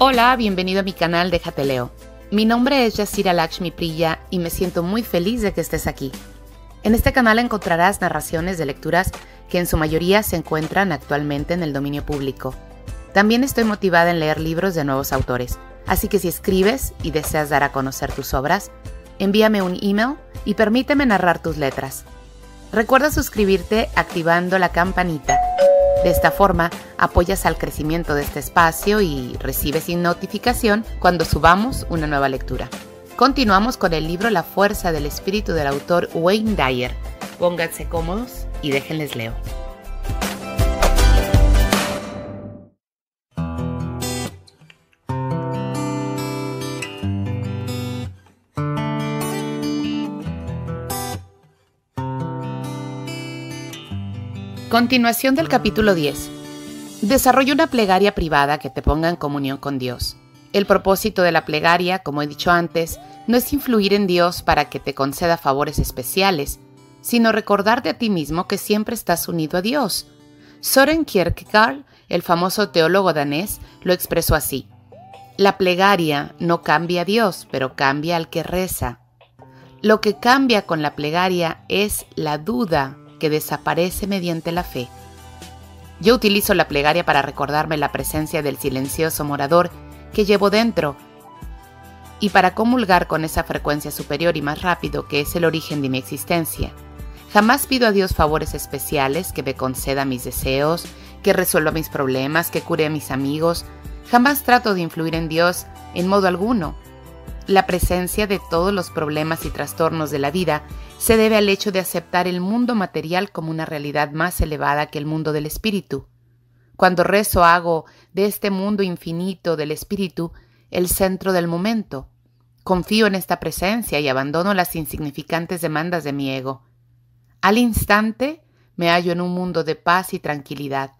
Hola, bienvenido a mi canal Déjate Leo. Mi nombre es Yasira Lakshmi Priya y me siento muy feliz de que estés aquí. En este canal encontrarás narraciones de lecturas que en su mayoría se encuentran actualmente en el dominio público. También estoy motivada en leer libros de nuevos autores, así que si escribes y deseas dar a conocer tus obras, envíame un email y permíteme narrar tus letras. Recuerda suscribirte activando la campanita de esta forma, apoyas al crecimiento de este espacio y recibes sin notificación cuando subamos una nueva lectura. Continuamos con el libro La fuerza del espíritu del autor Wayne Dyer. Pónganse cómodos y déjenles leo. Continuación del capítulo 10. Desarrolla una plegaria privada que te ponga en comunión con Dios. El propósito de la plegaria, como he dicho antes, no es influir en Dios para que te conceda favores especiales, sino recordarte a ti mismo que siempre estás unido a Dios. Soren Kierkegaard, el famoso teólogo danés, lo expresó así. La plegaria no cambia a Dios, pero cambia al que reza. Lo que cambia con la plegaria es la duda que desaparece mediante la fe. Yo utilizo la plegaria para recordarme la presencia del silencioso morador que llevo dentro y para comulgar con esa frecuencia superior y más rápido que es el origen de mi existencia. Jamás pido a Dios favores especiales que me conceda mis deseos, que resuelva mis problemas, que cure a mis amigos. Jamás trato de influir en Dios en modo alguno. La presencia de todos los problemas y trastornos de la vida se debe al hecho de aceptar el mundo material como una realidad más elevada que el mundo del espíritu. Cuando rezo hago de este mundo infinito del espíritu el centro del momento. Confío en esta presencia y abandono las insignificantes demandas de mi ego. Al instante me hallo en un mundo de paz y tranquilidad.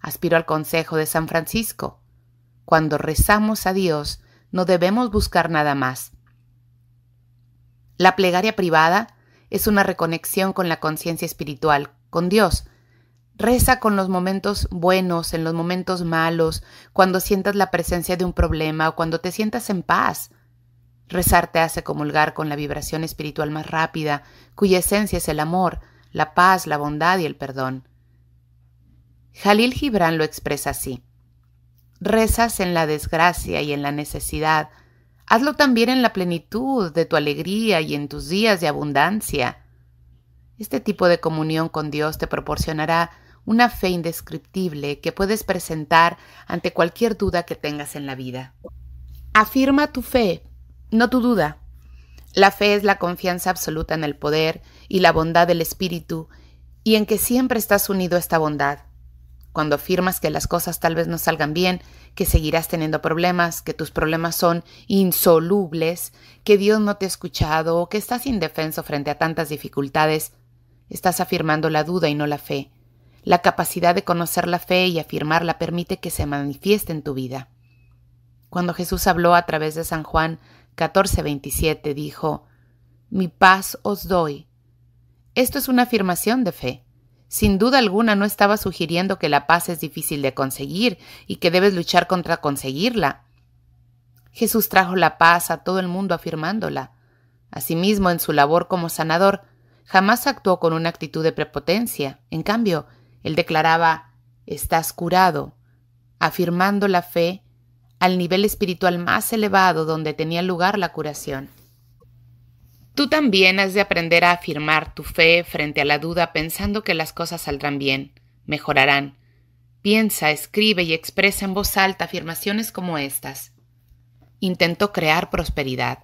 Aspiro al consejo de San Francisco. Cuando rezamos a Dios, no debemos buscar nada más. La plegaria privada es una reconexión con la conciencia espiritual, con Dios. Reza con los momentos buenos, en los momentos malos, cuando sientas la presencia de un problema o cuando te sientas en paz. Rezar te hace comulgar con la vibración espiritual más rápida, cuya esencia es el amor, la paz, la bondad y el perdón. Jalil Gibran lo expresa así. Rezas en la desgracia y en la necesidad, Hazlo también en la plenitud de tu alegría y en tus días de abundancia. Este tipo de comunión con Dios te proporcionará una fe indescriptible que puedes presentar ante cualquier duda que tengas en la vida. Afirma tu fe, no tu duda. La fe es la confianza absoluta en el poder y la bondad del Espíritu y en que siempre estás unido a esta bondad cuando afirmas que las cosas tal vez no salgan bien, que seguirás teniendo problemas, que tus problemas son insolubles, que Dios no te ha escuchado o que estás indefenso frente a tantas dificultades, estás afirmando la duda y no la fe. La capacidad de conocer la fe y afirmarla permite que se manifieste en tu vida. Cuando Jesús habló a través de San Juan 14:27, dijo, Mi paz os doy. Esto es una afirmación de fe. Sin duda alguna no estaba sugiriendo que la paz es difícil de conseguir y que debes luchar contra conseguirla. Jesús trajo la paz a todo el mundo afirmándola. Asimismo, en su labor como sanador, jamás actuó con una actitud de prepotencia. En cambio, él declaraba, estás curado, afirmando la fe al nivel espiritual más elevado donde tenía lugar la curación. Tú también has de aprender a afirmar tu fe frente a la duda pensando que las cosas saldrán bien, mejorarán. Piensa, escribe y expresa en voz alta afirmaciones como estas. Intento crear prosperidad.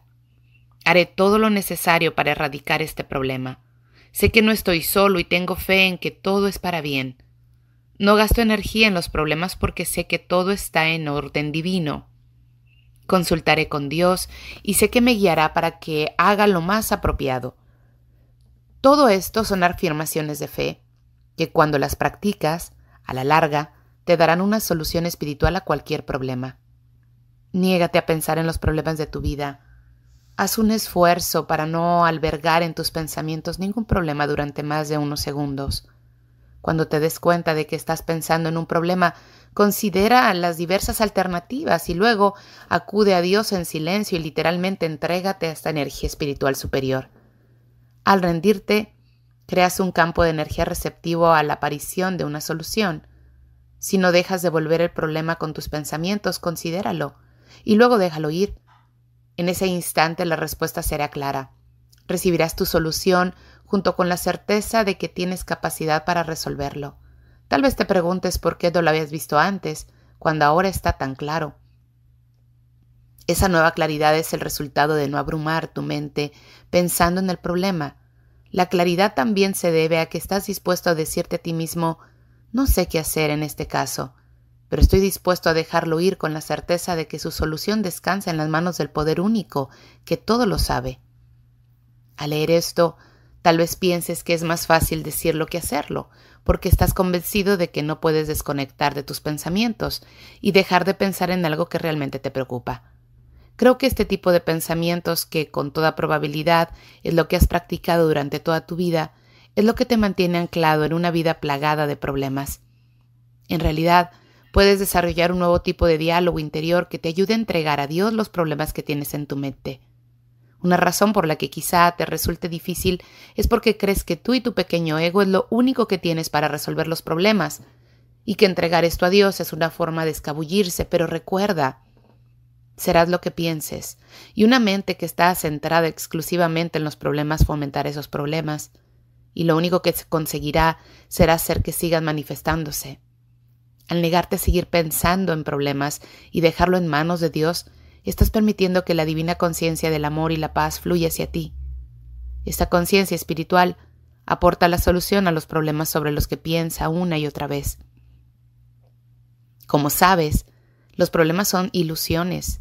Haré todo lo necesario para erradicar este problema. Sé que no estoy solo y tengo fe en que todo es para bien. No gasto energía en los problemas porque sé que todo está en orden divino. Consultaré con Dios y sé que me guiará para que haga lo más apropiado. Todo esto son afirmaciones de fe, que cuando las practicas, a la larga, te darán una solución espiritual a cualquier problema. Niégate a pensar en los problemas de tu vida. Haz un esfuerzo para no albergar en tus pensamientos ningún problema durante más de unos segundos. Cuando te des cuenta de que estás pensando en un problema, Considera las diversas alternativas y luego acude a Dios en silencio y literalmente entrégate a esta energía espiritual superior. Al rendirte, creas un campo de energía receptivo a la aparición de una solución. Si no dejas de volver el problema con tus pensamientos, considéralo y luego déjalo ir. En ese instante la respuesta será clara. Recibirás tu solución junto con la certeza de que tienes capacidad para resolverlo. Tal vez te preguntes por qué no lo habías visto antes, cuando ahora está tan claro. Esa nueva claridad es el resultado de no abrumar tu mente pensando en el problema. La claridad también se debe a que estás dispuesto a decirte a ti mismo, no sé qué hacer en este caso, pero estoy dispuesto a dejarlo ir con la certeza de que su solución descansa en las manos del poder único, que todo lo sabe. Al leer esto, tal vez pienses que es más fácil decirlo que hacerlo, porque estás convencido de que no puedes desconectar de tus pensamientos y dejar de pensar en algo que realmente te preocupa. Creo que este tipo de pensamientos, que con toda probabilidad es lo que has practicado durante toda tu vida, es lo que te mantiene anclado en una vida plagada de problemas. En realidad, puedes desarrollar un nuevo tipo de diálogo interior que te ayude a entregar a Dios los problemas que tienes en tu mente. Una razón por la que quizá te resulte difícil es porque crees que tú y tu pequeño ego es lo único que tienes para resolver los problemas, y que entregar esto a Dios es una forma de escabullirse, pero recuerda, serás lo que pienses, y una mente que está centrada exclusivamente en los problemas fomentará esos problemas, y lo único que conseguirá será hacer que sigan manifestándose. Al negarte a seguir pensando en problemas y dejarlo en manos de Dios, estás permitiendo que la divina conciencia del amor y la paz fluya hacia ti. Esta conciencia espiritual aporta la solución a los problemas sobre los que piensa una y otra vez. Como sabes, los problemas son ilusiones.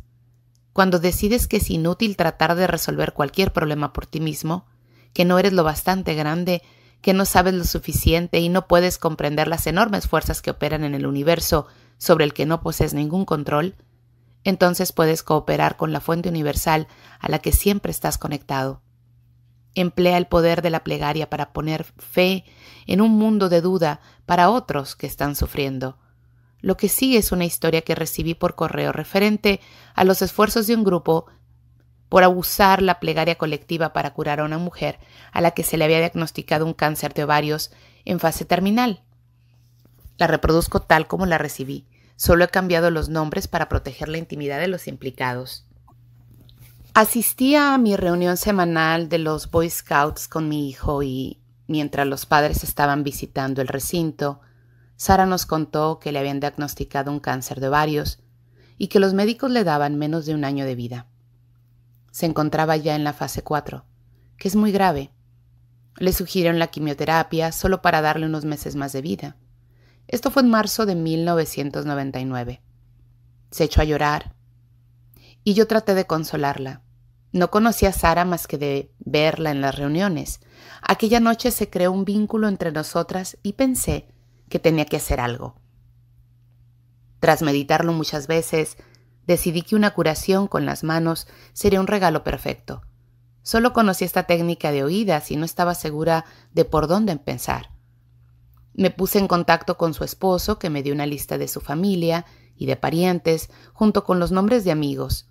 Cuando decides que es inútil tratar de resolver cualquier problema por ti mismo, que no eres lo bastante grande, que no sabes lo suficiente y no puedes comprender las enormes fuerzas que operan en el universo sobre el que no posees ningún control, entonces puedes cooperar con la fuente universal a la que siempre estás conectado. Emplea el poder de la plegaria para poner fe en un mundo de duda para otros que están sufriendo. Lo que sí es una historia que recibí por correo referente a los esfuerzos de un grupo por abusar la plegaria colectiva para curar a una mujer a la que se le había diagnosticado un cáncer de ovarios en fase terminal. La reproduzco tal como la recibí. Solo he cambiado los nombres para proteger la intimidad de los implicados. Asistía a mi reunión semanal de los Boy Scouts con mi hijo y, mientras los padres estaban visitando el recinto, Sara nos contó que le habían diagnosticado un cáncer de ovarios y que los médicos le daban menos de un año de vida. Se encontraba ya en la fase 4, que es muy grave. Le sugirieron la quimioterapia solo para darle unos meses más de vida. Esto fue en marzo de 1999. Se echó a llorar y yo traté de consolarla. No conocía a Sara más que de verla en las reuniones. Aquella noche se creó un vínculo entre nosotras y pensé que tenía que hacer algo. Tras meditarlo muchas veces, decidí que una curación con las manos sería un regalo perfecto. Solo conocí esta técnica de oídas y no estaba segura de por dónde empezar. Me puse en contacto con su esposo, que me dio una lista de su familia y de parientes, junto con los nombres de amigos.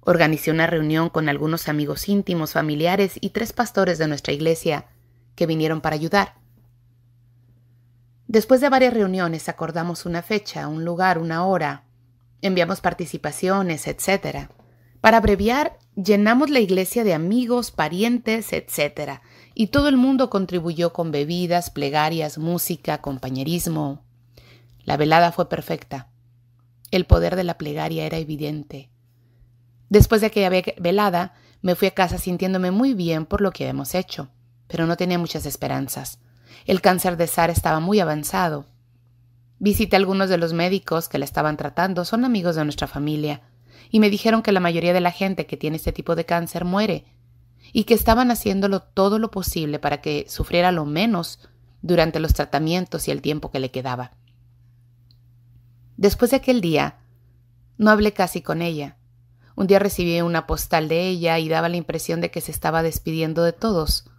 Organicé una reunión con algunos amigos íntimos, familiares y tres pastores de nuestra iglesia, que vinieron para ayudar. Después de varias reuniones acordamos una fecha, un lugar, una hora. Enviamos participaciones, etc. Para abreviar, llenamos la iglesia de amigos, parientes, etc y todo el mundo contribuyó con bebidas, plegarias, música, compañerismo. La velada fue perfecta. El poder de la plegaria era evidente. Después de aquella velada, me fui a casa sintiéndome muy bien por lo que habíamos hecho, pero no tenía muchas esperanzas. El cáncer de SAR estaba muy avanzado. Visité a algunos de los médicos que la estaban tratando, son amigos de nuestra familia, y me dijeron que la mayoría de la gente que tiene este tipo de cáncer muere y que estaban haciéndolo todo lo posible para que sufriera lo menos durante los tratamientos y el tiempo que le quedaba. Después de aquel día, no hablé casi con ella. Un día recibí una postal de ella y daba la impresión de que se estaba despidiendo de todos.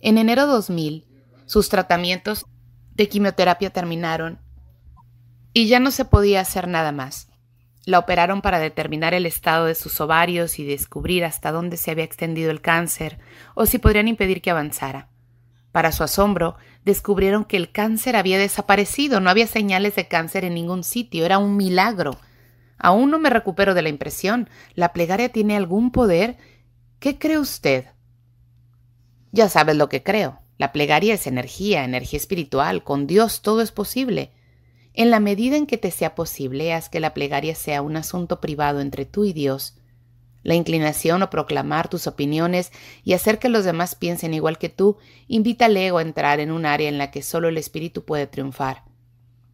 En enero 2000, sus tratamientos de quimioterapia terminaron y ya no se podía hacer nada más. La operaron para determinar el estado de sus ovarios y descubrir hasta dónde se había extendido el cáncer o si podrían impedir que avanzara. Para su asombro, descubrieron que el cáncer había desaparecido, no había señales de cáncer en ningún sitio, era un milagro. Aún no me recupero de la impresión. ¿La plegaria tiene algún poder? ¿Qué cree usted? Ya sabes lo que creo. La plegaria es energía, energía espiritual. Con Dios todo es posible. En la medida en que te sea posible, haz que la plegaria sea un asunto privado entre tú y Dios. La inclinación a proclamar tus opiniones y hacer que los demás piensen igual que tú invita al ego a entrar en un área en la que solo el espíritu puede triunfar.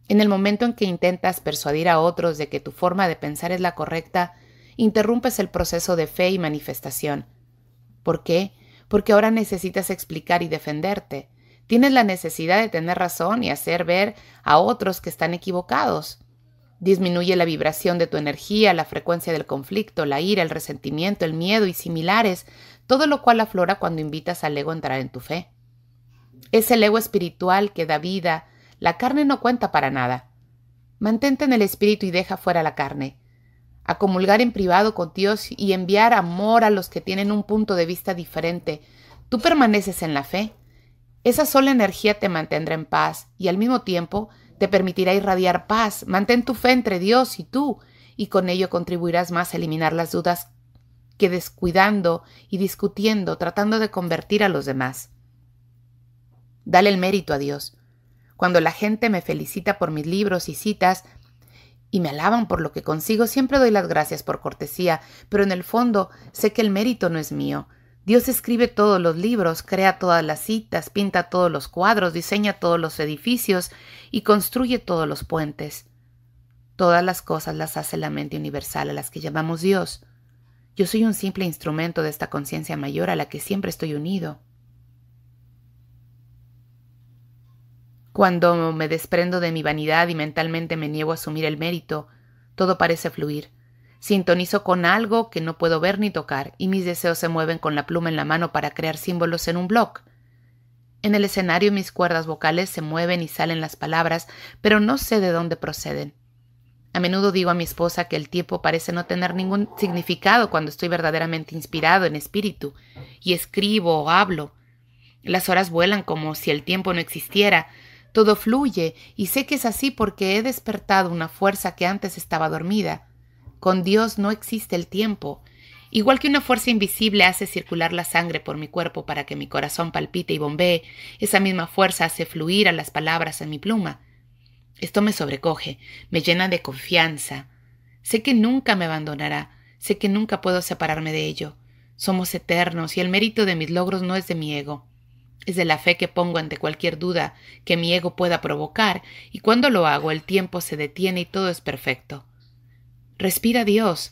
En el momento en que intentas persuadir a otros de que tu forma de pensar es la correcta, interrumpes el proceso de fe y manifestación. ¿Por qué? Porque ahora necesitas explicar y defenderte. Tienes la necesidad de tener razón y hacer ver a otros que están equivocados. Disminuye la vibración de tu energía, la frecuencia del conflicto, la ira, el resentimiento, el miedo y similares, todo lo cual aflora cuando invitas al ego a entrar en tu fe. Es el ego espiritual que da vida, la carne no cuenta para nada. Mantente en el espíritu y deja fuera la carne. A comulgar en privado con Dios y enviar amor a los que tienen un punto de vista diferente. Tú permaneces en la fe, esa sola energía te mantendrá en paz y al mismo tiempo te permitirá irradiar paz. Mantén tu fe entre Dios y tú y con ello contribuirás más a eliminar las dudas que descuidando y discutiendo, tratando de convertir a los demás. Dale el mérito a Dios. Cuando la gente me felicita por mis libros y citas y me alaban por lo que consigo, siempre doy las gracias por cortesía, pero en el fondo sé que el mérito no es mío, Dios escribe todos los libros, crea todas las citas, pinta todos los cuadros, diseña todos los edificios y construye todos los puentes. Todas las cosas las hace la mente universal a las que llamamos Dios. Yo soy un simple instrumento de esta conciencia mayor a la que siempre estoy unido. Cuando me desprendo de mi vanidad y mentalmente me niego a asumir el mérito, todo parece fluir. Sintonizo con algo que no puedo ver ni tocar y mis deseos se mueven con la pluma en la mano para crear símbolos en un blog. En el escenario mis cuerdas vocales se mueven y salen las palabras, pero no sé de dónde proceden. A menudo digo a mi esposa que el tiempo parece no tener ningún significado cuando estoy verdaderamente inspirado en espíritu, y escribo o hablo. Las horas vuelan como si el tiempo no existiera, todo fluye, y sé que es así porque he despertado una fuerza que antes estaba dormida. Con Dios no existe el tiempo. Igual que una fuerza invisible hace circular la sangre por mi cuerpo para que mi corazón palpite y bombee, esa misma fuerza hace fluir a las palabras en mi pluma. Esto me sobrecoge, me llena de confianza. Sé que nunca me abandonará, sé que nunca puedo separarme de ello. Somos eternos y el mérito de mis logros no es de mi ego. Es de la fe que pongo ante cualquier duda que mi ego pueda provocar, y cuando lo hago el tiempo se detiene y todo es perfecto. Respira Dios.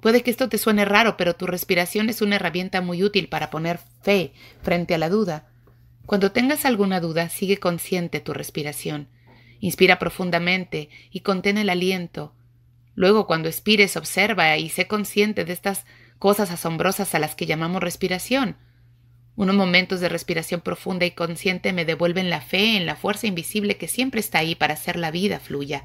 Puede que esto te suene raro, pero tu respiración es una herramienta muy útil para poner fe frente a la duda. Cuando tengas alguna duda, sigue consciente tu respiración. Inspira profundamente y contén el aliento. Luego, cuando expires, observa y sé consciente de estas cosas asombrosas a las que llamamos respiración. Unos momentos de respiración profunda y consciente me devuelven la fe en la fuerza invisible que siempre está ahí para hacer la vida fluya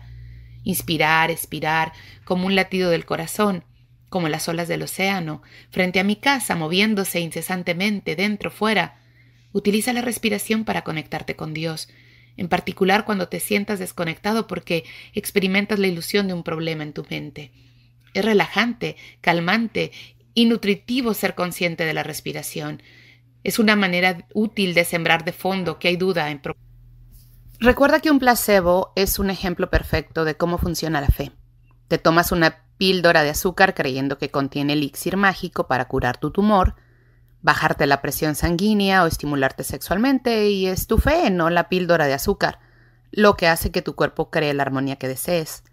inspirar, expirar, como un latido del corazón, como las olas del océano, frente a mi casa, moviéndose incesantemente, dentro, fuera. Utiliza la respiración para conectarte con Dios, en particular cuando te sientas desconectado porque experimentas la ilusión de un problema en tu mente. Es relajante, calmante y nutritivo ser consciente de la respiración. Es una manera útil de sembrar de fondo que hay duda en Recuerda que un placebo es un ejemplo perfecto de cómo funciona la fe. Te tomas una píldora de azúcar creyendo que contiene elixir mágico para curar tu tumor, bajarte la presión sanguínea o estimularte sexualmente y es tu fe, no la píldora de azúcar, lo que hace que tu cuerpo cree la armonía que desees.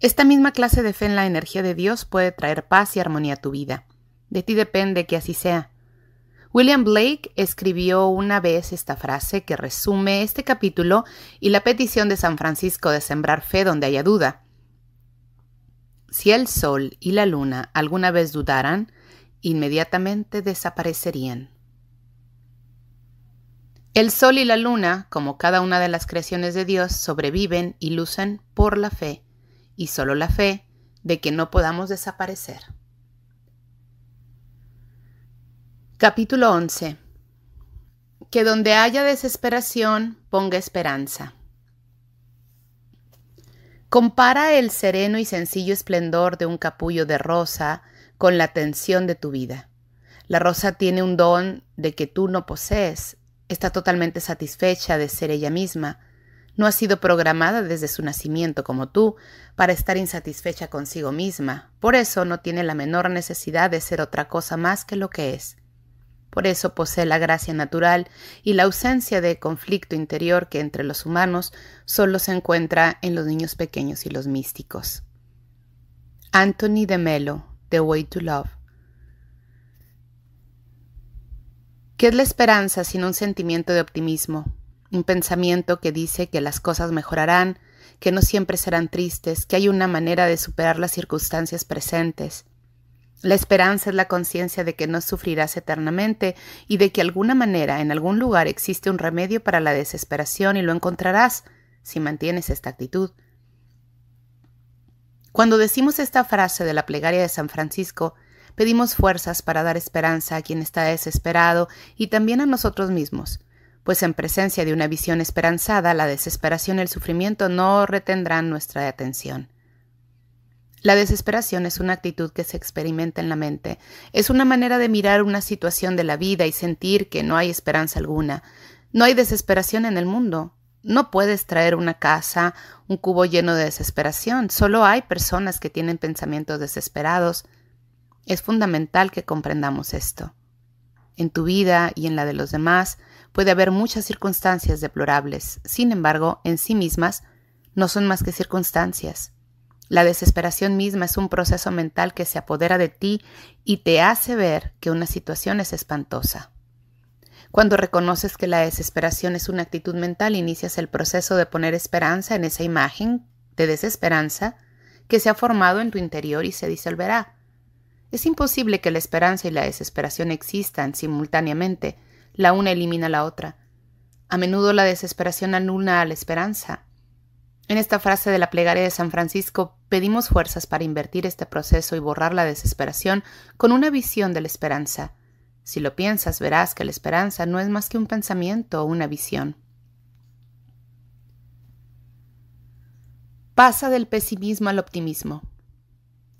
Esta misma clase de fe en la energía de Dios puede traer paz y armonía a tu vida. De ti depende que así sea. William Blake escribió una vez esta frase que resume este capítulo y la petición de San Francisco de sembrar fe donde haya duda. Si el sol y la luna alguna vez dudaran, inmediatamente desaparecerían. El sol y la luna, como cada una de las creaciones de Dios, sobreviven y lucen por la fe, y solo la fe de que no podamos desaparecer. Capítulo 11. Que donde haya desesperación, ponga esperanza. Compara el sereno y sencillo esplendor de un capullo de rosa con la tensión de tu vida. La rosa tiene un don de que tú no posees, está totalmente satisfecha de ser ella misma, no ha sido programada desde su nacimiento como tú para estar insatisfecha consigo misma, por eso no tiene la menor necesidad de ser otra cosa más que lo que es. Por eso posee la gracia natural y la ausencia de conflicto interior que entre los humanos solo se encuentra en los niños pequeños y los místicos. Anthony de Melo, The Way to Love. ¿Qué es la esperanza sin un sentimiento de optimismo? Un pensamiento que dice que las cosas mejorarán, que no siempre serán tristes, que hay una manera de superar las circunstancias presentes, la esperanza es la conciencia de que no sufrirás eternamente y de que alguna manera, en algún lugar, existe un remedio para la desesperación y lo encontrarás si mantienes esta actitud. Cuando decimos esta frase de la plegaria de San Francisco, pedimos fuerzas para dar esperanza a quien está desesperado y también a nosotros mismos, pues en presencia de una visión esperanzada, la desesperación y el sufrimiento no retendrán nuestra atención. La desesperación es una actitud que se experimenta en la mente. Es una manera de mirar una situación de la vida y sentir que no hay esperanza alguna. No hay desesperación en el mundo. No puedes traer una casa, un cubo lleno de desesperación. Solo hay personas que tienen pensamientos desesperados. Es fundamental que comprendamos esto. En tu vida y en la de los demás puede haber muchas circunstancias deplorables. Sin embargo, en sí mismas no son más que circunstancias la desesperación misma es un proceso mental que se apodera de ti y te hace ver que una situación es espantosa. Cuando reconoces que la desesperación es una actitud mental, inicias el proceso de poner esperanza en esa imagen de desesperanza que se ha formado en tu interior y se disolverá. Es imposible que la esperanza y la desesperación existan simultáneamente, la una elimina la otra. A menudo la desesperación anula a la esperanza. En esta frase de la plegaria de San Francisco pedimos fuerzas para invertir este proceso y borrar la desesperación con una visión de la esperanza. Si lo piensas, verás que la esperanza no es más que un pensamiento o una visión. Pasa del pesimismo al optimismo.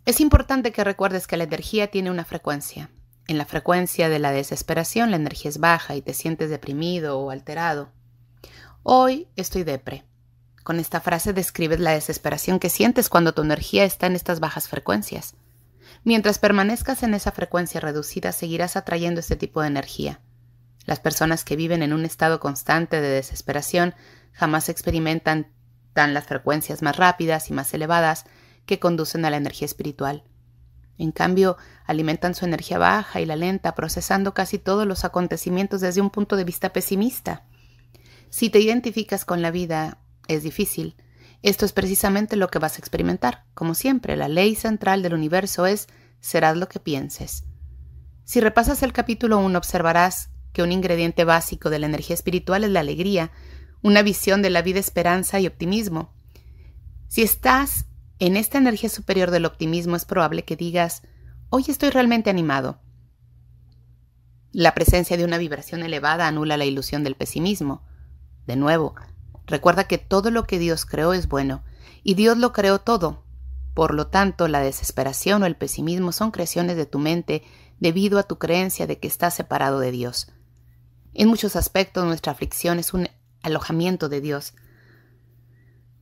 Es importante que recuerdes que la energía tiene una frecuencia. En la frecuencia de la desesperación la energía es baja y te sientes deprimido o alterado. Hoy estoy depre. Con esta frase describes la desesperación que sientes cuando tu energía está en estas bajas frecuencias. Mientras permanezcas en esa frecuencia reducida, seguirás atrayendo este tipo de energía. Las personas que viven en un estado constante de desesperación jamás experimentan tan las frecuencias más rápidas y más elevadas que conducen a la energía espiritual. En cambio, alimentan su energía baja y la lenta, procesando casi todos los acontecimientos desde un punto de vista pesimista. Si te identificas con la vida es difícil. Esto es precisamente lo que vas a experimentar. Como siempre, la ley central del universo es serás lo que pienses. Si repasas el capítulo 1, observarás que un ingrediente básico de la energía espiritual es la alegría, una visión de la vida esperanza y optimismo. Si estás en esta energía superior del optimismo, es probable que digas, hoy estoy realmente animado. La presencia de una vibración elevada anula la ilusión del pesimismo. De nuevo, Recuerda que todo lo que Dios creó es bueno, y Dios lo creó todo. Por lo tanto, la desesperación o el pesimismo son creaciones de tu mente debido a tu creencia de que estás separado de Dios. En muchos aspectos nuestra aflicción es un alojamiento de Dios.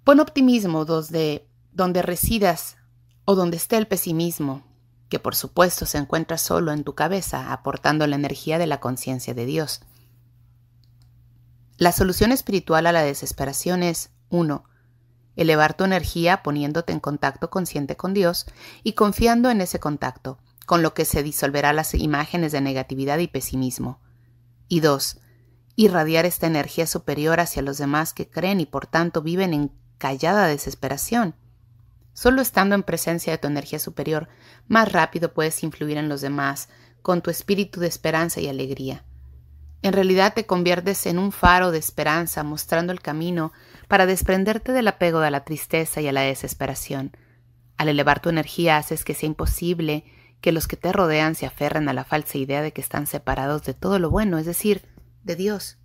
Pon optimismo donde, donde residas o donde esté el pesimismo, que por supuesto se encuentra solo en tu cabeza, aportando la energía de la conciencia de Dios. La solución espiritual a la desesperación es 1. Elevar tu energía poniéndote en contacto consciente con Dios y confiando en ese contacto, con lo que se disolverá las imágenes de negatividad y pesimismo. Y 2. Irradiar esta energía superior hacia los demás que creen y por tanto viven en callada desesperación. Solo estando en presencia de tu energía superior, más rápido puedes influir en los demás con tu espíritu de esperanza y alegría. En realidad te conviertes en un faro de esperanza mostrando el camino para desprenderte del apego a la tristeza y a la desesperación. Al elevar tu energía haces que sea imposible que los que te rodean se aferren a la falsa idea de que están separados de todo lo bueno, es decir, de Dios.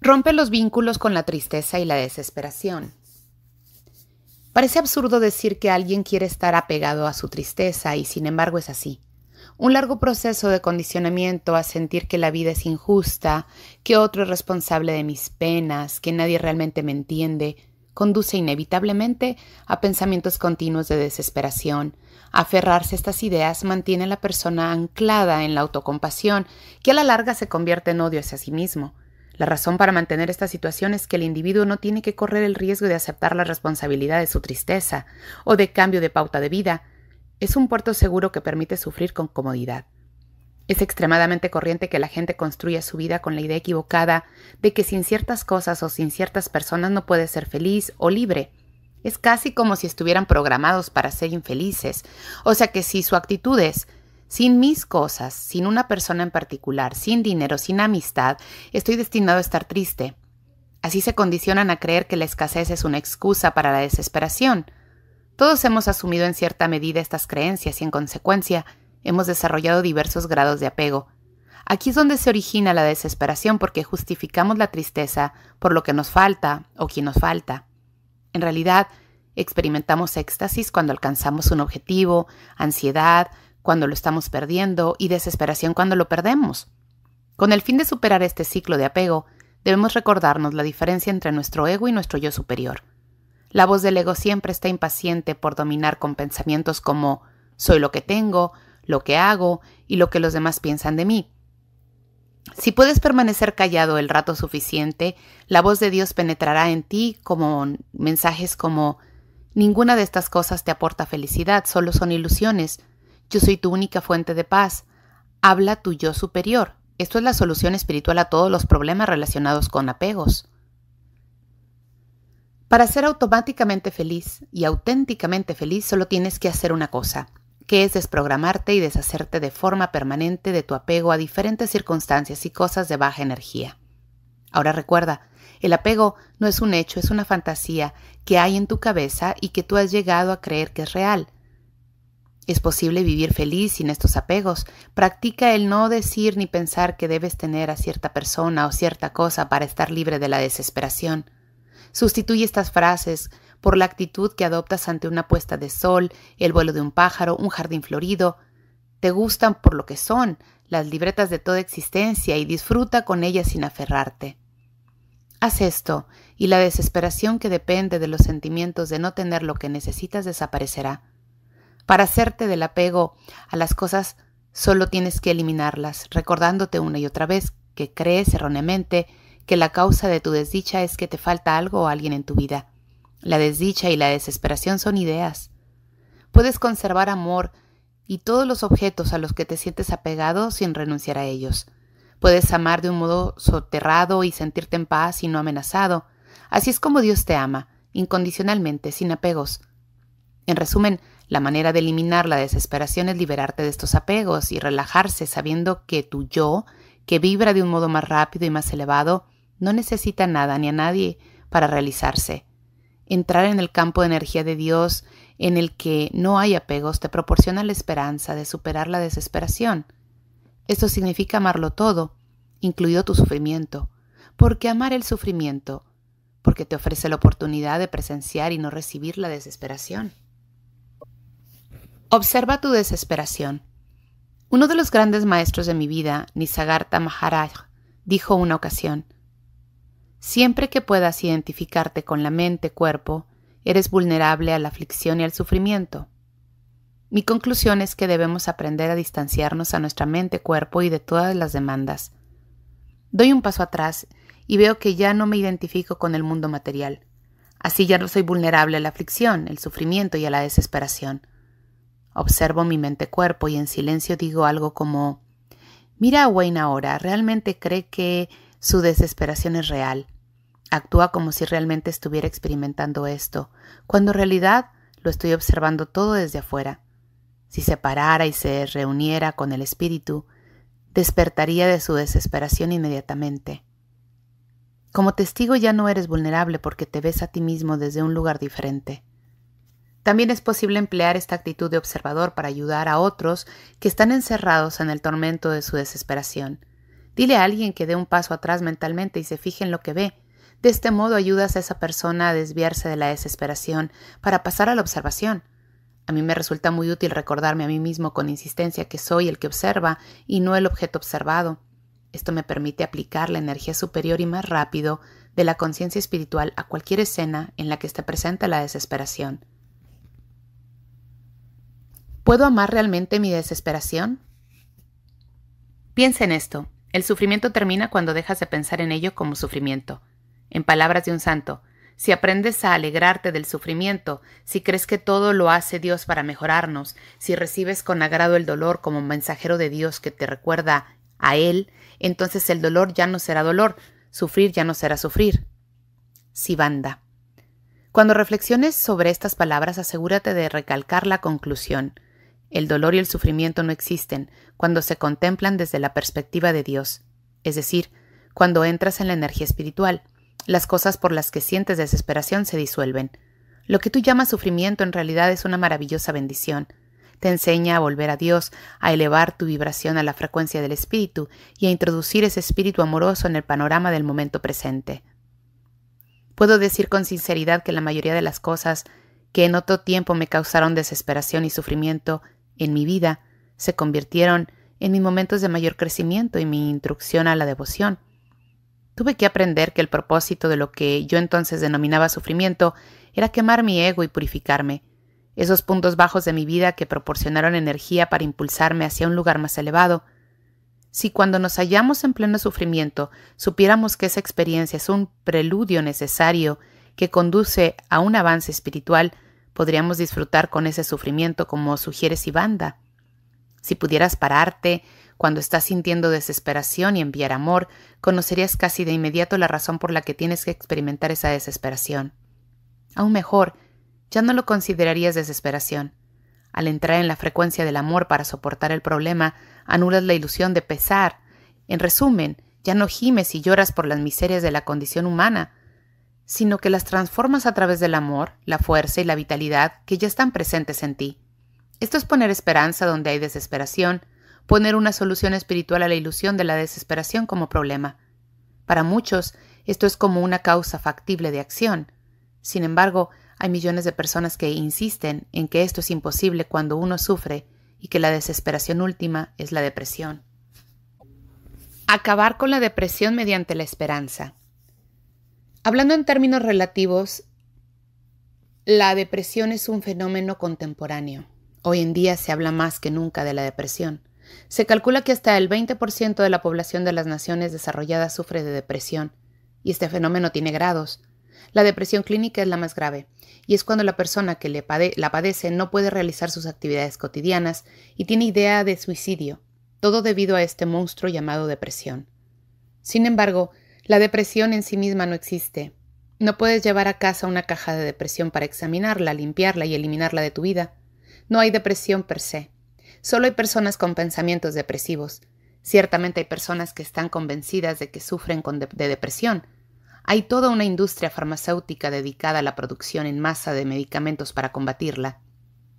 Rompe los vínculos con la tristeza y la desesperación. Parece absurdo decir que alguien quiere estar apegado a su tristeza y sin embargo es así un largo proceso de condicionamiento a sentir que la vida es injusta, que otro es responsable de mis penas, que nadie realmente me entiende, conduce inevitablemente a pensamientos continuos de desesperación. Aferrarse a estas ideas mantiene a la persona anclada en la autocompasión, que a la larga se convierte en odio hacia sí mismo. La razón para mantener esta situación es que el individuo no tiene que correr el riesgo de aceptar la responsabilidad de su tristeza o de cambio de pauta de vida, es un puerto seguro que permite sufrir con comodidad. Es extremadamente corriente que la gente construya su vida con la idea equivocada de que sin ciertas cosas o sin ciertas personas no puede ser feliz o libre. Es casi como si estuvieran programados para ser infelices, o sea que si su actitud es sin mis cosas, sin una persona en particular, sin dinero, sin amistad, estoy destinado a estar triste. Así se condicionan a creer que la escasez es una excusa para la desesperación, todos hemos asumido en cierta medida estas creencias y en consecuencia hemos desarrollado diversos grados de apego. Aquí es donde se origina la desesperación porque justificamos la tristeza por lo que nos falta o quien nos falta. En realidad, experimentamos éxtasis cuando alcanzamos un objetivo, ansiedad cuando lo estamos perdiendo y desesperación cuando lo perdemos. Con el fin de superar este ciclo de apego, debemos recordarnos la diferencia entre nuestro ego y nuestro yo superior. La voz del ego siempre está impaciente por dominar con pensamientos como soy lo que tengo, lo que hago y lo que los demás piensan de mí. Si puedes permanecer callado el rato suficiente, la voz de Dios penetrará en ti como mensajes como ninguna de estas cosas te aporta felicidad, solo son ilusiones. Yo soy tu única fuente de paz. Habla tu yo superior. Esto es la solución espiritual a todos los problemas relacionados con apegos. Para ser automáticamente feliz y auténticamente feliz solo tienes que hacer una cosa, que es desprogramarte y deshacerte de forma permanente de tu apego a diferentes circunstancias y cosas de baja energía. Ahora recuerda, el apego no es un hecho, es una fantasía que hay en tu cabeza y que tú has llegado a creer que es real. Es posible vivir feliz sin estos apegos. Practica el no decir ni pensar que debes tener a cierta persona o cierta cosa para estar libre de la desesperación. Sustituye estas frases por la actitud que adoptas ante una puesta de sol, el vuelo de un pájaro, un jardín florido. Te gustan por lo que son, las libretas de toda existencia, y disfruta con ellas sin aferrarte. Haz esto, y la desesperación que depende de los sentimientos de no tener lo que necesitas desaparecerá. Para hacerte del apego a las cosas, solo tienes que eliminarlas, recordándote una y otra vez que crees erróneamente que la causa de tu desdicha es que te falta algo o alguien en tu vida. La desdicha y la desesperación son ideas. Puedes conservar amor y todos los objetos a los que te sientes apegado sin renunciar a ellos. Puedes amar de un modo soterrado y sentirte en paz y no amenazado. Así es como Dios te ama, incondicionalmente, sin apegos. En resumen, la manera de eliminar la desesperación es liberarte de estos apegos y relajarse sabiendo que tu yo, que vibra de un modo más rápido y más elevado, no necesita nada ni a nadie para realizarse. Entrar en el campo de energía de Dios en el que no hay apegos te proporciona la esperanza de superar la desesperación. Esto significa amarlo todo, incluido tu sufrimiento. Porque amar el sufrimiento? Porque te ofrece la oportunidad de presenciar y no recibir la desesperación. Observa tu desesperación. Uno de los grandes maestros de mi vida, Nisagarta Maharaj, dijo una ocasión, Siempre que puedas identificarte con la mente-cuerpo, eres vulnerable a la aflicción y al sufrimiento. Mi conclusión es que debemos aprender a distanciarnos a nuestra mente-cuerpo y de todas las demandas. Doy un paso atrás y veo que ya no me identifico con el mundo material. Así ya no soy vulnerable a la aflicción, el sufrimiento y a la desesperación. Observo mi mente-cuerpo y en silencio digo algo como Mira a Wayne ahora, realmente cree que su desesperación es real. Actúa como si realmente estuviera experimentando esto, cuando en realidad lo estoy observando todo desde afuera. Si se parara y se reuniera con el espíritu, despertaría de su desesperación inmediatamente. Como testigo ya no eres vulnerable porque te ves a ti mismo desde un lugar diferente. También es posible emplear esta actitud de observador para ayudar a otros que están encerrados en el tormento de su desesperación. Dile a alguien que dé un paso atrás mentalmente y se fije en lo que ve, de este modo ayudas a esa persona a desviarse de la desesperación para pasar a la observación. A mí me resulta muy útil recordarme a mí mismo con insistencia que soy el que observa y no el objeto observado. Esto me permite aplicar la energía superior y más rápido de la conciencia espiritual a cualquier escena en la que esté presente la desesperación. ¿Puedo amar realmente mi desesperación? Piensa en esto. El sufrimiento termina cuando dejas de pensar en ello como sufrimiento. En palabras de un santo, si aprendes a alegrarte del sufrimiento, si crees que todo lo hace Dios para mejorarnos, si recibes con agrado el dolor como mensajero de Dios que te recuerda a Él, entonces el dolor ya no será dolor, sufrir ya no será sufrir. Sibanda. Cuando reflexiones sobre estas palabras, asegúrate de recalcar la conclusión. El dolor y el sufrimiento no existen cuando se contemplan desde la perspectiva de Dios, es decir, cuando entras en la energía espiritual las cosas por las que sientes desesperación se disuelven. Lo que tú llamas sufrimiento en realidad es una maravillosa bendición. Te enseña a volver a Dios, a elevar tu vibración a la frecuencia del espíritu y a introducir ese espíritu amoroso en el panorama del momento presente. Puedo decir con sinceridad que la mayoría de las cosas que en otro tiempo me causaron desesperación y sufrimiento en mi vida se convirtieron en mis momentos de mayor crecimiento y mi instrucción a la devoción. Tuve que aprender que el propósito de lo que yo entonces denominaba sufrimiento era quemar mi ego y purificarme. Esos puntos bajos de mi vida que proporcionaron energía para impulsarme hacia un lugar más elevado. Si cuando nos hallamos en pleno sufrimiento supiéramos que esa experiencia es un preludio necesario que conduce a un avance espiritual, podríamos disfrutar con ese sufrimiento como sugiere banda. Si pudieras pararte, cuando estás sintiendo desesperación y enviar amor, conocerías casi de inmediato la razón por la que tienes que experimentar esa desesperación. Aún mejor, ya no lo considerarías desesperación. Al entrar en la frecuencia del amor para soportar el problema, anulas la ilusión de pesar. En resumen, ya no gimes y lloras por las miserias de la condición humana, sino que las transformas a través del amor, la fuerza y la vitalidad que ya están presentes en ti. Esto es poner esperanza donde hay desesperación, poner una solución espiritual a la ilusión de la desesperación como problema. Para muchos, esto es como una causa factible de acción. Sin embargo, hay millones de personas que insisten en que esto es imposible cuando uno sufre y que la desesperación última es la depresión. Acabar con la depresión mediante la esperanza. Hablando en términos relativos, la depresión es un fenómeno contemporáneo. Hoy en día se habla más que nunca de la depresión. Se calcula que hasta el 20% de la población de las naciones desarrolladas sufre de depresión, y este fenómeno tiene grados. La depresión clínica es la más grave, y es cuando la persona que la padece no puede realizar sus actividades cotidianas y tiene idea de suicidio, todo debido a este monstruo llamado depresión. Sin embargo, la depresión en sí misma no existe. No puedes llevar a casa una caja de depresión para examinarla, limpiarla y eliminarla de tu vida. No hay depresión per se. Solo hay personas con pensamientos depresivos. Ciertamente hay personas que están convencidas de que sufren de, depresión. Hay toda una industria farmacéutica dedicada a la producción en masa de medicamentos para combatirla.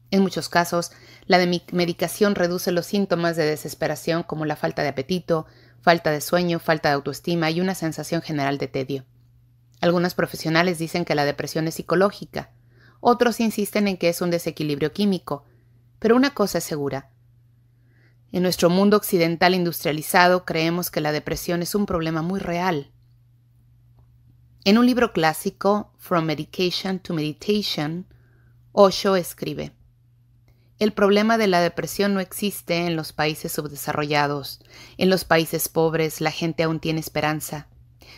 En muchos casos, la medicación reduce los síntomas de desesperación como la falta de apetito, falta de sueño, falta de autoestima y una sensación general de tedio. Algunos profesionales dicen que la depresión es psicológica, otros insisten en que es un desequilibrio químico, pero una cosa es segura, en nuestro mundo occidental industrializado creemos que la depresión es un problema muy real. En un libro clásico, From Medication to Meditation, Osho escribe, El problema de la depresión no existe en los países subdesarrollados. En los países pobres la gente aún tiene esperanza.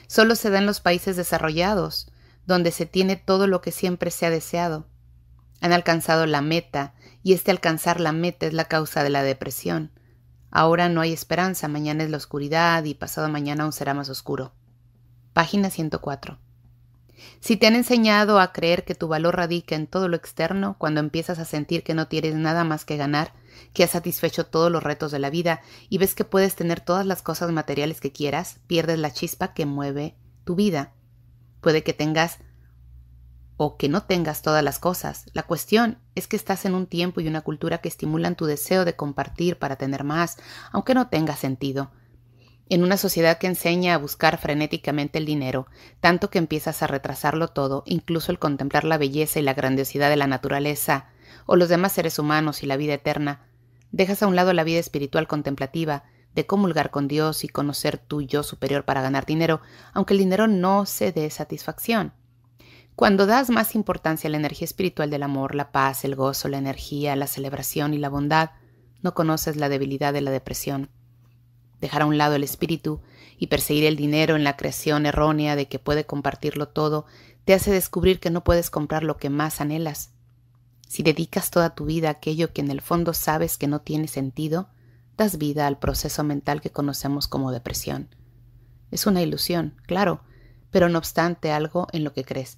Solo se da en los países desarrollados, donde se tiene todo lo que siempre se ha deseado. Han alcanzado la meta, y este alcanzar la meta es la causa de la depresión. Ahora no hay esperanza, mañana es la oscuridad y pasado mañana aún será más oscuro. Página 104. Si te han enseñado a creer que tu valor radica en todo lo externo, cuando empiezas a sentir que no tienes nada más que ganar, que has satisfecho todos los retos de la vida y ves que puedes tener todas las cosas materiales que quieras, pierdes la chispa que mueve tu vida. Puede que tengas o que no tengas todas las cosas. La cuestión es que estás en un tiempo y una cultura que estimulan tu deseo de compartir para tener más, aunque no tenga sentido. En una sociedad que enseña a buscar frenéticamente el dinero, tanto que empiezas a retrasarlo todo, incluso el contemplar la belleza y la grandiosidad de la naturaleza, o los demás seres humanos y la vida eterna, dejas a un lado la vida espiritual contemplativa, de comulgar con Dios y conocer tu yo superior para ganar dinero, aunque el dinero no se dé satisfacción. Cuando das más importancia a la energía espiritual del amor, la paz, el gozo, la energía, la celebración y la bondad, no conoces la debilidad de la depresión. Dejar a un lado el espíritu y perseguir el dinero en la creación errónea de que puede compartirlo todo te hace descubrir que no puedes comprar lo que más anhelas. Si dedicas toda tu vida a aquello que en el fondo sabes que no tiene sentido, das vida al proceso mental que conocemos como depresión. Es una ilusión, claro, pero no obstante algo en lo que crees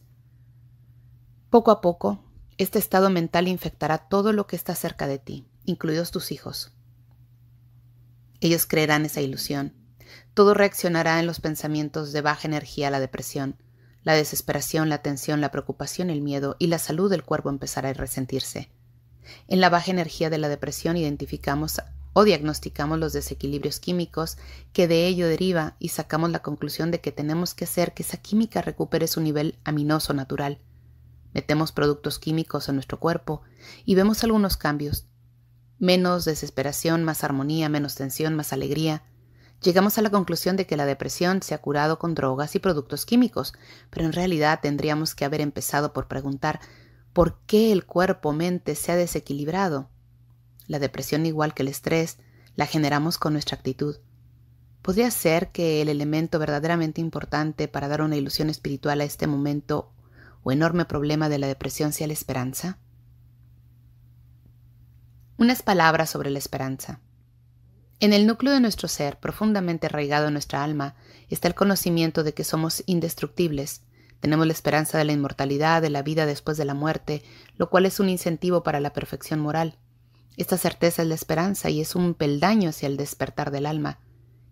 poco a poco, este estado mental infectará todo lo que está cerca de ti, incluidos tus hijos. Ellos creerán esa ilusión. Todo reaccionará en los pensamientos de baja energía a la depresión. La desesperación, la tensión, la preocupación, el miedo y la salud del cuerpo empezará a resentirse. En la baja energía de la depresión identificamos o diagnosticamos los desequilibrios químicos que de ello deriva y sacamos la conclusión de que tenemos que hacer que esa química recupere su nivel aminoso natural. Metemos productos químicos en nuestro cuerpo y vemos algunos cambios. Menos desesperación, más armonía, menos tensión, más alegría. Llegamos a la conclusión de que la depresión se ha curado con drogas y productos químicos, pero en realidad tendríamos que haber empezado por preguntar por qué el cuerpo-mente se ha desequilibrado. La depresión, igual que el estrés, la generamos con nuestra actitud. Podría ser que el elemento verdaderamente importante para dar una ilusión espiritual a este momento o enorme problema de la depresión sea la esperanza? Unas palabras sobre la esperanza. En el núcleo de nuestro ser, profundamente arraigado en nuestra alma, está el conocimiento de que somos indestructibles. Tenemos la esperanza de la inmortalidad, de la vida después de la muerte, lo cual es un incentivo para la perfección moral. Esta certeza es la esperanza y es un peldaño hacia el despertar del alma.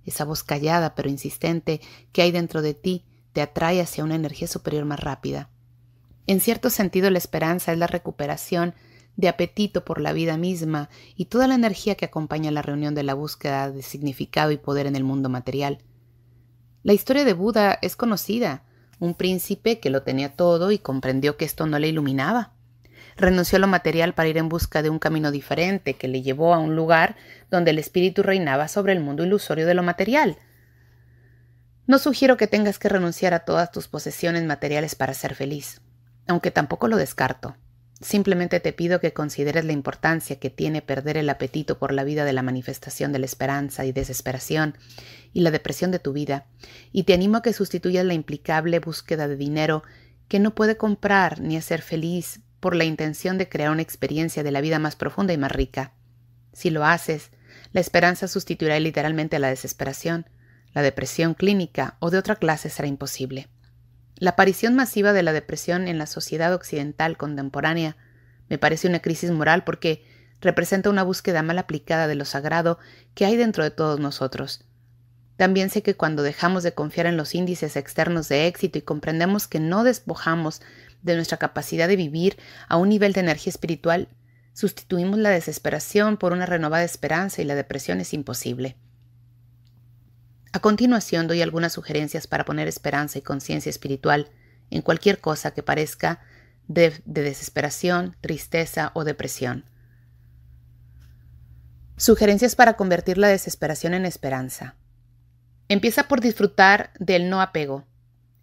Esa voz callada pero insistente que hay dentro de ti te atrae hacia una energía superior más rápida. En cierto sentido, la esperanza es la recuperación de apetito por la vida misma y toda la energía que acompaña la reunión de la búsqueda de significado y poder en el mundo material. La historia de Buda es conocida, un príncipe que lo tenía todo y comprendió que esto no le iluminaba. Renunció a lo material para ir en busca de un camino diferente que le llevó a un lugar donde el espíritu reinaba sobre el mundo ilusorio de lo material. No sugiero que tengas que renunciar a todas tus posesiones materiales para ser feliz aunque tampoco lo descarto. Simplemente te pido que consideres la importancia que tiene perder el apetito por la vida de la manifestación de la esperanza y desesperación y la depresión de tu vida, y te animo a que sustituyas la implicable búsqueda de dinero que no puede comprar ni hacer feliz por la intención de crear una experiencia de la vida más profunda y más rica. Si lo haces, la esperanza sustituirá literalmente a la desesperación, la depresión clínica o de otra clase será imposible. La aparición masiva de la depresión en la sociedad occidental contemporánea me parece una crisis moral porque representa una búsqueda mal aplicada de lo sagrado que hay dentro de todos nosotros. También sé que cuando dejamos de confiar en los índices externos de éxito y comprendemos que no despojamos de nuestra capacidad de vivir a un nivel de energía espiritual, sustituimos la desesperación por una renovada esperanza y la depresión es imposible. A continuación doy algunas sugerencias para poner esperanza y conciencia espiritual en cualquier cosa que parezca de, desesperación, tristeza o depresión. Sugerencias para convertir la desesperación en esperanza. Empieza por disfrutar del no apego.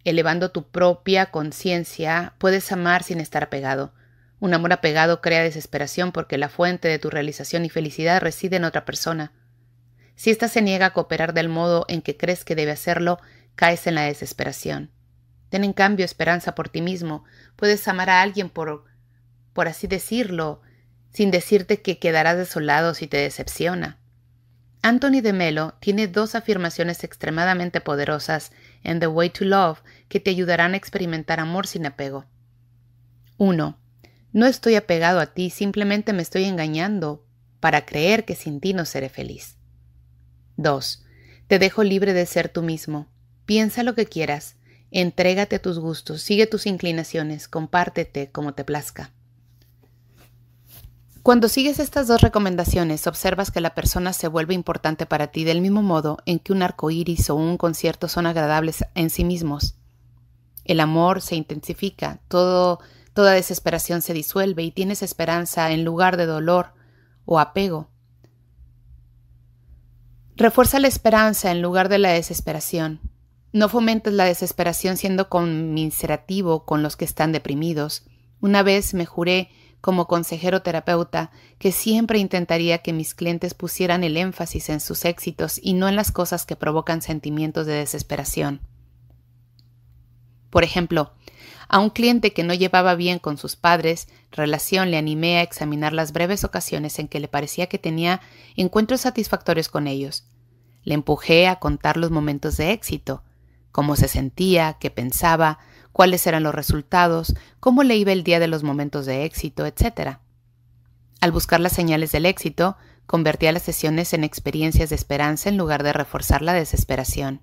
Elevando tu propia conciencia, puedes amar sin estar apegado. Un amor apegado crea desesperación porque la fuente de tu realización y felicidad reside en otra persona. Si ésta se niega a cooperar del modo en que crees que debe hacerlo, caes en la desesperación. Ten en cambio esperanza por ti mismo. Puedes amar a alguien por, por así decirlo, sin decirte que quedarás desolado si te decepciona. Anthony de Melo tiene dos afirmaciones extremadamente poderosas en The Way to Love que te ayudarán a experimentar amor sin apego. 1. No estoy apegado a ti, simplemente me estoy engañando para creer que sin ti no seré feliz. 2. Te dejo libre de ser tú mismo. Piensa lo que quieras. Entrégate a tus gustos, sigue tus inclinaciones, compártete como te plazca. Cuando sigues estas dos recomendaciones, observas que la persona se vuelve importante para ti del mismo modo en que un arco iris o un concierto son agradables en sí mismos. El amor se intensifica, toda desesperación se disuelve y tienes esperanza en lugar de dolor o apego. Refuerza la esperanza en lugar de la desesperación. No fomentes la desesperación siendo conmiserativo con los que están deprimidos. Una vez me juré, como consejero terapeuta, que siempre intentaría que mis clientes pusieran el énfasis en sus éxitos y no en las cosas que provocan sentimientos de desesperación. Por ejemplo, a un cliente que no llevaba bien con sus padres, relación le animé a examinar las breves ocasiones en que le parecía que tenía encuentros satisfactorios con ellos. Le empujé a contar los momentos de éxito, cómo se sentía, qué pensaba, cuáles eran los resultados, cómo le iba el día de los momentos de éxito, etc. Al buscar las señales del éxito, convertía las sesiones en experiencias de esperanza en lugar de reforzar la desesperación.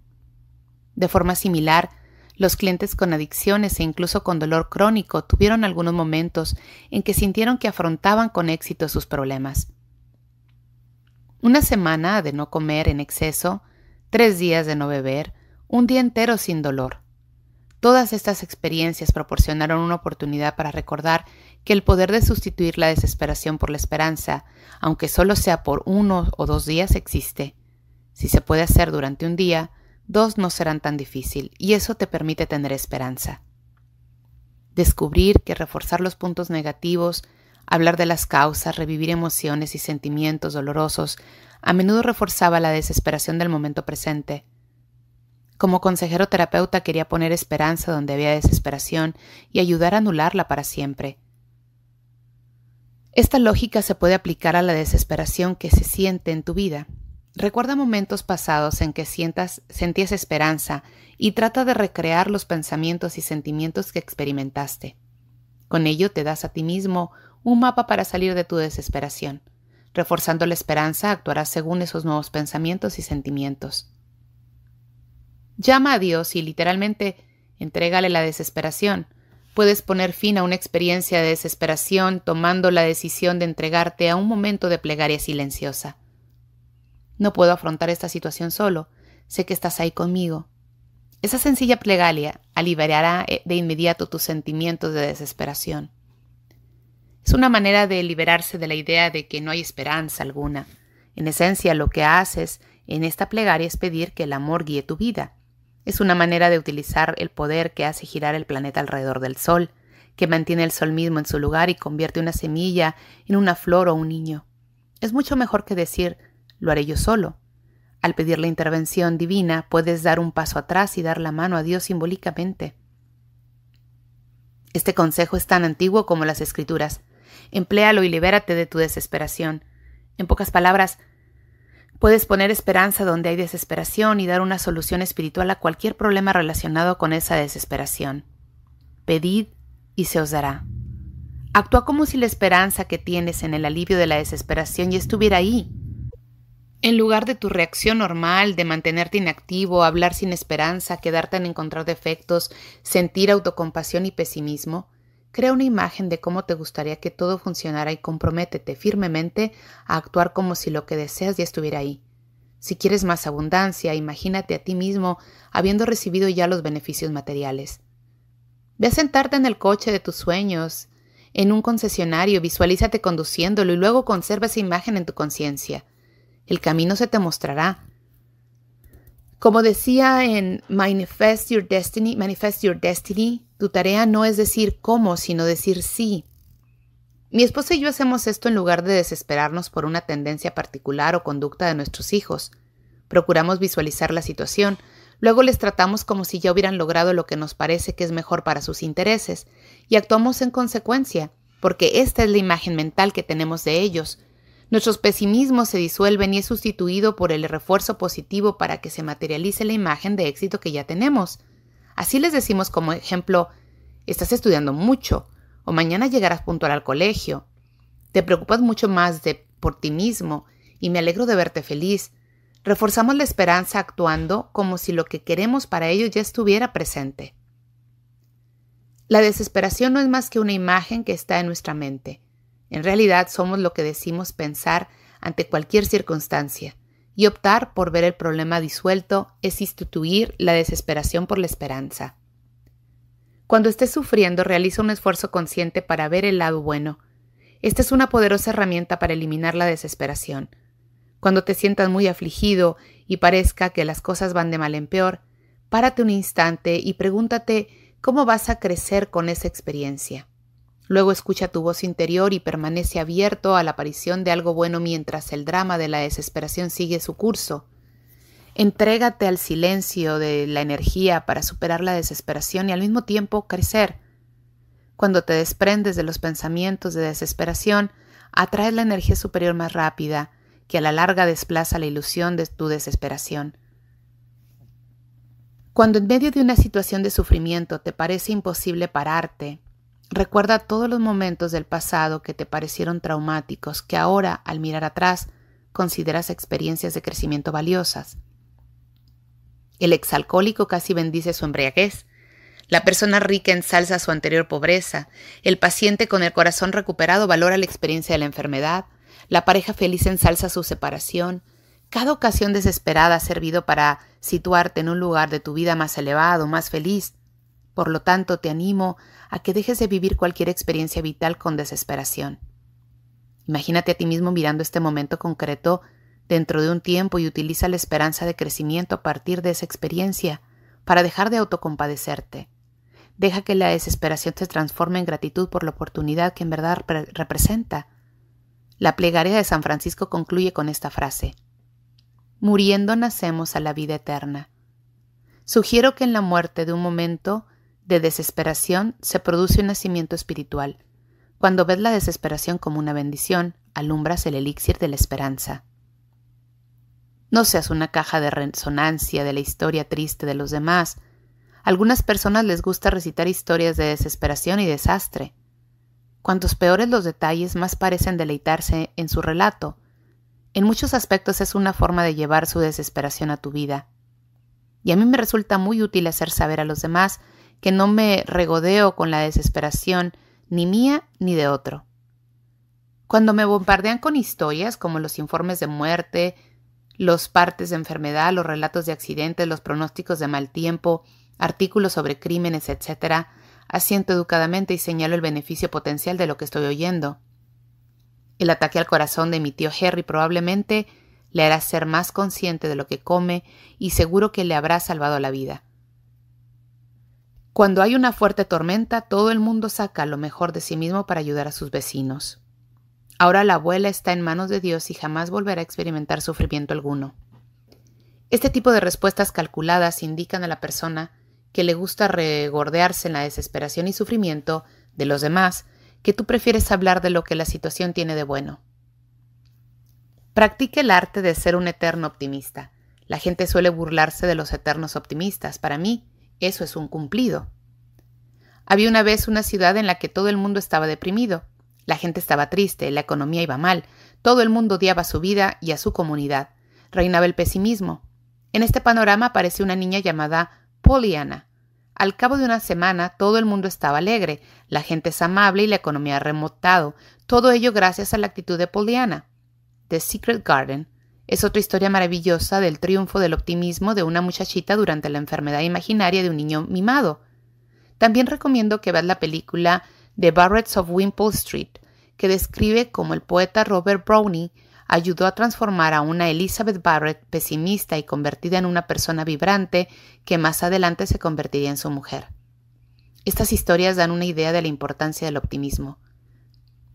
De forma similar, los clientes con adicciones e incluso con dolor crónico tuvieron algunos momentos en que sintieron que afrontaban con éxito sus problemas. Una semana de no comer en exceso, tres días de no beber, un día entero sin dolor. Todas estas experiencias proporcionaron una oportunidad para recordar que el poder de sustituir la desesperación por la esperanza, aunque solo sea por uno o dos días, existe. Si se puede hacer durante un día, dos no serán tan difícil y eso te permite tener esperanza. Descubrir que reforzar los puntos negativos, hablar de las causas, revivir emociones y sentimientos dolorosos, a menudo reforzaba la desesperación del momento presente. Como consejero terapeuta quería poner esperanza donde había desesperación y ayudar a anularla para siempre. Esta lógica se puede aplicar a la desesperación que se siente en tu vida, Recuerda momentos pasados en que sentías esperanza y trata de recrear los pensamientos y sentimientos que experimentaste. Con ello te das a ti mismo un mapa para salir de tu desesperación. Reforzando la esperanza, actuarás según esos nuevos pensamientos y sentimientos. Llama a Dios y literalmente entrégale la desesperación. Puedes poner fin a una experiencia de desesperación tomando la decisión de entregarte a un momento de plegaria silenciosa. No puedo afrontar esta situación solo. Sé que estás ahí conmigo. Esa sencilla plegaria aliviará eh, de inmediato tus sentimientos de desesperación. Es una manera de liberarse de la idea de que no hay esperanza alguna. En esencia, lo que haces en esta plegaria es pedir que el amor guíe tu vida. Es una manera de utilizar el poder que hace girar el planeta alrededor del Sol, que mantiene el Sol mismo en su lugar y convierte una semilla en una flor o un niño. Es mucho mejor que decir lo haré yo solo. Al pedir la intervención divina, puedes dar un paso atrás y dar la mano a Dios simbólicamente. Este consejo es tan antiguo como las escrituras. Empléalo y libérate de tu desesperación. En pocas palabras, puedes poner esperanza donde hay desesperación y dar una solución espiritual a cualquier problema relacionado con esa desesperación. Pedid y se os dará. Actúa como si la esperanza que tienes en el alivio de la desesperación ya estuviera ahí, en lugar de tu reacción normal de mantenerte inactivo, hablar sin esperanza, quedarte en encontrar defectos, sentir autocompasión y pesimismo, crea una imagen de cómo te gustaría que todo funcionara y comprométete firmemente a actuar como si lo que deseas ya estuviera ahí. Si quieres más abundancia, imagínate a ti mismo habiendo recibido ya los beneficios materiales. Ve a sentarte en el coche de tus sueños, en un concesionario, visualízate conduciéndolo y luego conserva esa imagen en tu conciencia. El camino se te mostrará. Como decía en Manifest Your Destiny, Manifest Your Destiny, tu tarea no es decir cómo, sino decir sí. Mi esposa y yo hacemos esto en lugar de desesperarnos por una tendencia particular o conducta de nuestros hijos. Procuramos visualizar la situación, luego les tratamos como si ya hubieran logrado lo que nos parece que es mejor para sus intereses, y actuamos en consecuencia, porque esta es la imagen mental que tenemos de ellos, Nuestros pesimismos se disuelven y es sustituido por el refuerzo positivo para que se materialice la imagen de éxito que ya tenemos. Así les decimos como ejemplo, estás estudiando mucho, o mañana llegarás puntual al colegio, te preocupas mucho más de, por ti mismo, y me alegro de verte feliz. Reforzamos la esperanza actuando como si lo que queremos para ello ya estuviera presente. La desesperación no es más que una imagen que está en nuestra mente, en realidad somos lo que decimos pensar ante cualquier circunstancia, y optar por ver el problema disuelto es instituir la desesperación por la esperanza. Cuando estés sufriendo, realiza un esfuerzo consciente para ver el lado bueno. Esta es una poderosa herramienta para eliminar la desesperación. Cuando te sientas muy afligido y parezca que las cosas van de mal en peor, párate un instante y pregúntate cómo vas a crecer con esa experiencia. Luego escucha tu voz interior y permanece abierto a la aparición de algo bueno mientras el drama de la desesperación sigue su curso. Entrégate al silencio de la energía para superar la desesperación y al mismo tiempo crecer. Cuando te desprendes de los pensamientos de desesperación, atraes la energía superior más rápida, que a la larga desplaza la ilusión de tu desesperación. Cuando en medio de una situación de sufrimiento te parece imposible pararte, Recuerda todos los momentos del pasado que te parecieron traumáticos, que ahora, al mirar atrás, consideras experiencias de crecimiento valiosas. El exalcohólico casi bendice su embriaguez. La persona rica ensalza su anterior pobreza. El paciente con el corazón recuperado valora la experiencia de la enfermedad. La pareja feliz ensalza su separación. Cada ocasión desesperada ha servido para situarte en un lugar de tu vida más elevado, más feliz. Por lo tanto, te animo a que dejes de vivir cualquier experiencia vital con desesperación. Imagínate a ti mismo mirando este momento concreto dentro de un tiempo y utiliza la esperanza de crecimiento a partir de esa experiencia para dejar de autocompadecerte. Deja que la desesperación se transforme en gratitud por la oportunidad que en verdad representa. La plegaria de San Francisco concluye con esta frase. Muriendo nacemos a la vida eterna. Sugiero que en la muerte de un momento de desesperación se produce un nacimiento espiritual. Cuando ves la desesperación como una bendición, alumbras el elixir de la esperanza. No seas una caja de resonancia de la historia triste de los demás. Algunas personas les gusta recitar historias de desesperación y desastre. Cuantos peores los detalles, más parecen deleitarse en su relato. En muchos aspectos es una forma de llevar su desesperación a tu vida. Y a mí me resulta muy útil hacer saber a los demás que no me regodeo con la desesperación ni mía ni de otro. Cuando me bombardean con historias como los informes de muerte, los partes de enfermedad, los relatos de accidentes, los pronósticos de mal tiempo, artículos sobre crímenes, etc., asiento educadamente y señalo el beneficio potencial de lo que estoy oyendo. El ataque al corazón de mi tío Harry probablemente le hará ser más consciente de lo que come y seguro que le habrá salvado la vida. Cuando hay una fuerte tormenta, todo el mundo saca lo mejor de sí mismo para ayudar a sus vecinos. Ahora la abuela está en manos de Dios y jamás volverá a experimentar sufrimiento alguno. Este tipo de respuestas calculadas indican a la persona que le gusta regordearse en la desesperación y sufrimiento de los demás, que tú prefieres hablar de lo que la situación tiene de bueno. Practique el arte de ser un eterno optimista. La gente suele burlarse de los eternos optimistas. Para mí, eso es un cumplido. Había una vez una ciudad en la que todo el mundo estaba deprimido. La gente estaba triste, la economía iba mal, todo el mundo odiaba su vida y a su comunidad. Reinaba el pesimismo. En este panorama apareció una niña llamada Pollyanna. Al cabo de una semana todo el mundo estaba alegre, la gente es amable y la economía ha remontado, todo ello gracias a la actitud de Pollyanna. The Secret Garden es otra historia maravillosa del triunfo del optimismo de una muchachita durante la enfermedad imaginaria de un niño mimado. También recomiendo que veas la película The Barretts of Wimpole Street, que describe cómo el poeta Robert Browning ayudó a transformar a una Elizabeth Barrett pesimista y convertida en una persona vibrante que más adelante se convertiría en su mujer. Estas historias dan una idea de la importancia del optimismo.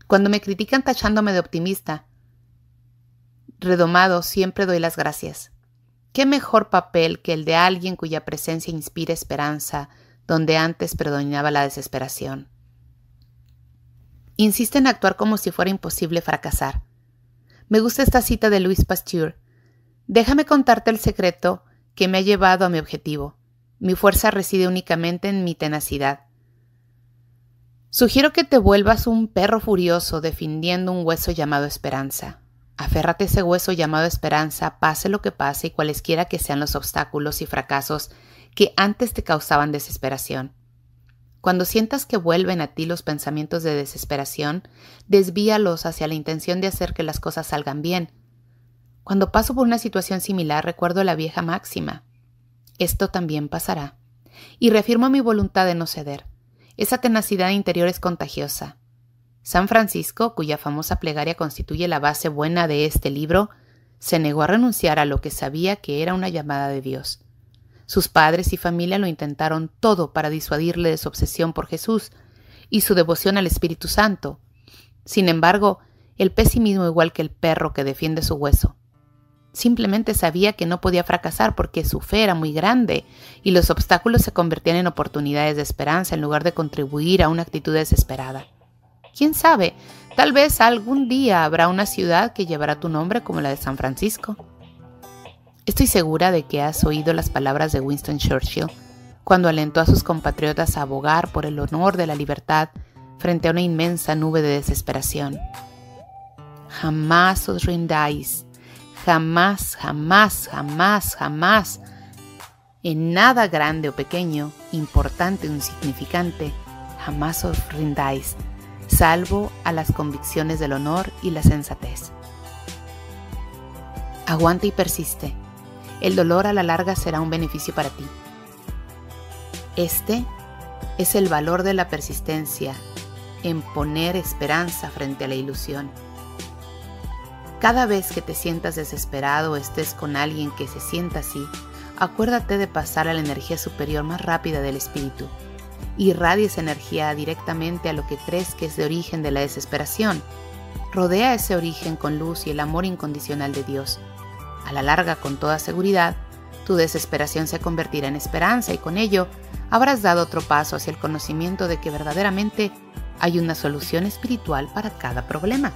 Cuando me critican tachándome de optimista, Redomado, siempre doy las gracias. ¿Qué mejor papel que el de alguien cuya presencia inspira esperanza, donde antes predominaba la desesperación? Insiste en actuar como si fuera imposible fracasar. Me gusta esta cita de Louis Pasteur. Déjame contarte el secreto que me ha llevado a mi objetivo. Mi fuerza reside únicamente en mi tenacidad. Sugiero que te vuelvas un perro furioso defendiendo un hueso llamado esperanza. Aférrate a ese hueso llamado esperanza, pase lo que pase y cualesquiera que sean los obstáculos y fracasos que antes te causaban desesperación. Cuando sientas que vuelven a ti los pensamientos de desesperación, desvíalos hacia la intención de hacer que las cosas salgan bien. Cuando paso por una situación similar, recuerdo la vieja máxima. Esto también pasará. Y reafirmo mi voluntad de no ceder. Esa tenacidad interior es contagiosa. San Francisco, cuya famosa plegaria constituye la base buena de este libro, se negó a renunciar a lo que sabía que era una llamada de Dios. Sus padres y familia lo intentaron todo para disuadirle de su obsesión por Jesús y su devoción al Espíritu Santo. Sin embargo, el pesimismo igual que el perro que defiende su hueso. Simplemente sabía que no podía fracasar porque su fe era muy grande y los obstáculos se convertían en oportunidades de esperanza en lugar de contribuir a una actitud desesperada. ¿Quién sabe? Tal vez algún día habrá una ciudad que llevará tu nombre como la de San Francisco. Estoy segura de que has oído las palabras de Winston Churchill cuando alentó a sus compatriotas a abogar por el honor de la libertad frente a una inmensa nube de desesperación. Jamás os rindáis, jamás, jamás, jamás, jamás, en nada grande o pequeño, importante o insignificante, jamás os rindáis, salvo a las convicciones del honor y la sensatez. Aguanta y persiste. El dolor a la larga será un beneficio para ti. Este es el valor de la persistencia en poner esperanza frente a la ilusión. Cada vez que te sientas desesperado o estés con alguien que se sienta así, acuérdate de pasar a la energía superior más rápida del espíritu irradies energía directamente a lo que crees que es de origen de la desesperación. Rodea ese origen con luz y el amor incondicional de Dios. A la larga, con toda seguridad, tu desesperación se convertirá en esperanza y con ello habrás dado otro paso hacia el conocimiento de que verdaderamente hay una solución espiritual para cada problema.